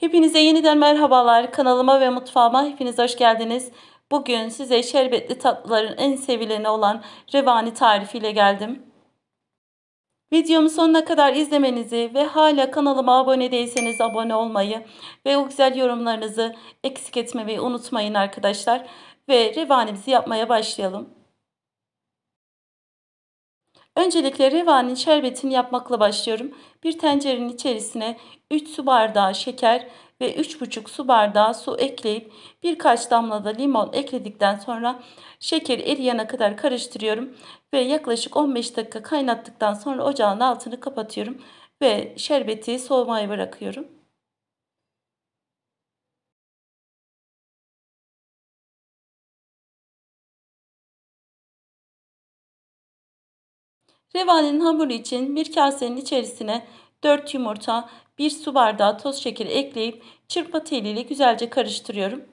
Hepinize yeniden merhabalar. Kanalıma ve mutfağıma hepiniz hoş geldiniz. Bugün size şerbetli tatlıların en sevileni olan revani tarifiyle geldim. Videomu sonuna kadar izlemenizi ve hala kanalıma abone değilseniz abone olmayı ve o güzel yorumlarınızı eksik etmemeyi unutmayın arkadaşlar. Ve revanimizi yapmaya başlayalım. Öncelikle revanın şerbetini yapmakla başlıyorum. Bir tencerenin içerisine 3 su bardağı şeker ve 3,5 su bardağı su ekleyip birkaç damla da limon ekledikten sonra şeker eriyene kadar karıştırıyorum ve yaklaşık 15 dakika kaynattıktan sonra ocağın altını kapatıyorum ve şerbeti soğumaya bırakıyorum. Revanin hamuru için bir kasenin içerisine 4 yumurta, 1 su bardağı toz şeker ekleyip çırpma teliyle güzelce karıştırıyorum.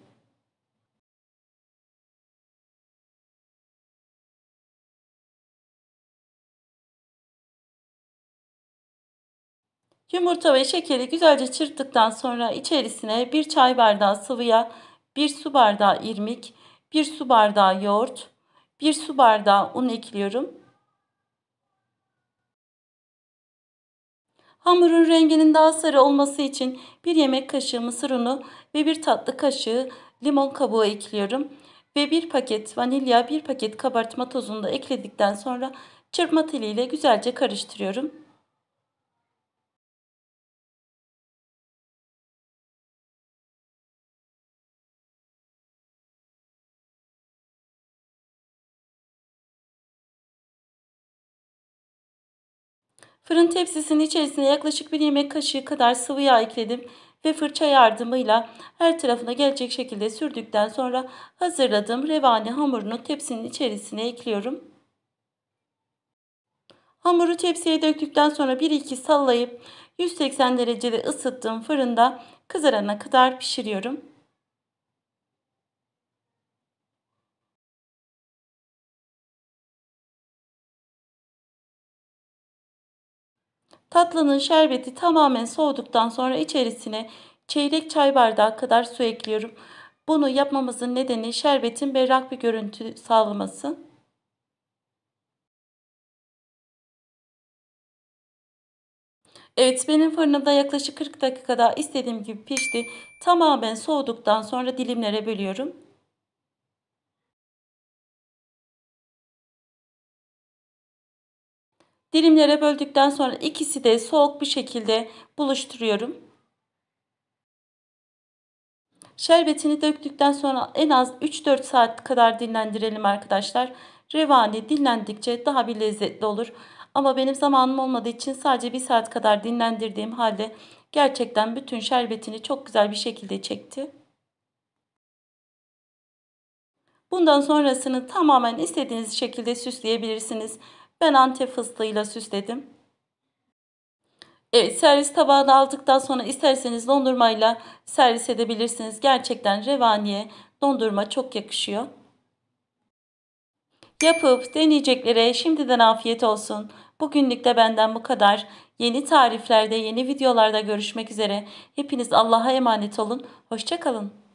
Yumurta ve şekeri güzelce çırptıktan sonra içerisine 1 çay bardağı sıvı 1 su bardağı irmik, 1 su bardağı yoğurt, 1 su bardağı un ekliyorum. Hamurun renginin daha sarı olması için bir yemek kaşığı mısır unu ve bir tatlı kaşığı limon kabuğu ekliyorum. Ve bir paket vanilya, bir paket kabartma tozunu da ekledikten sonra çırpma teliyle güzelce karıştırıyorum. Fırın tepsisinin içerisine yaklaşık bir yemek kaşığı kadar sıvı yağ ekledim ve fırça yardımıyla her tarafına gelecek şekilde sürdükten sonra hazırladığım revani hamurunu tepsinin içerisine ekliyorum. Hamuru tepsiye döktükten sonra 1-2 sallayıp 180 derecede ısıttığım fırında kızarana kadar pişiriyorum. Tatlının şerbeti tamamen soğuduktan sonra içerisine çeyrek çay bardağı kadar su ekliyorum. Bunu yapmamızın nedeni şerbetin berrak bir görüntü sağlaması. Evet benim fırınımda yaklaşık 40 dakikada istediğim gibi pişti. Tamamen soğuduktan sonra dilimlere bölüyorum. Dilimlere böldükten sonra ikisi de soğuk bir şekilde buluşturuyorum. Şerbetini döktükten sonra en az 3-4 saat kadar dinlendirelim arkadaşlar. Revani dinlendikçe daha bir lezzetli olur. Ama benim zamanım olmadığı için sadece 1 saat kadar dinlendirdiğim halde gerçekten bütün şerbetini çok güzel bir şekilde çekti. Bundan sonrasını tamamen istediğiniz şekilde süsleyebilirsiniz. Ben antep fıstığıyla süsledim. Evet servis tabağına aldıktan sonra isterseniz dondurmayla servis edebilirsiniz. Gerçekten revaniye dondurma çok yakışıyor. Yapıp deneyeceklere şimdiden afiyet olsun. Bugünlük de benden bu kadar. Yeni tariflerde, yeni videolarda görüşmek üzere. Hepiniz Allah'a emanet olun. Hoşçakalın.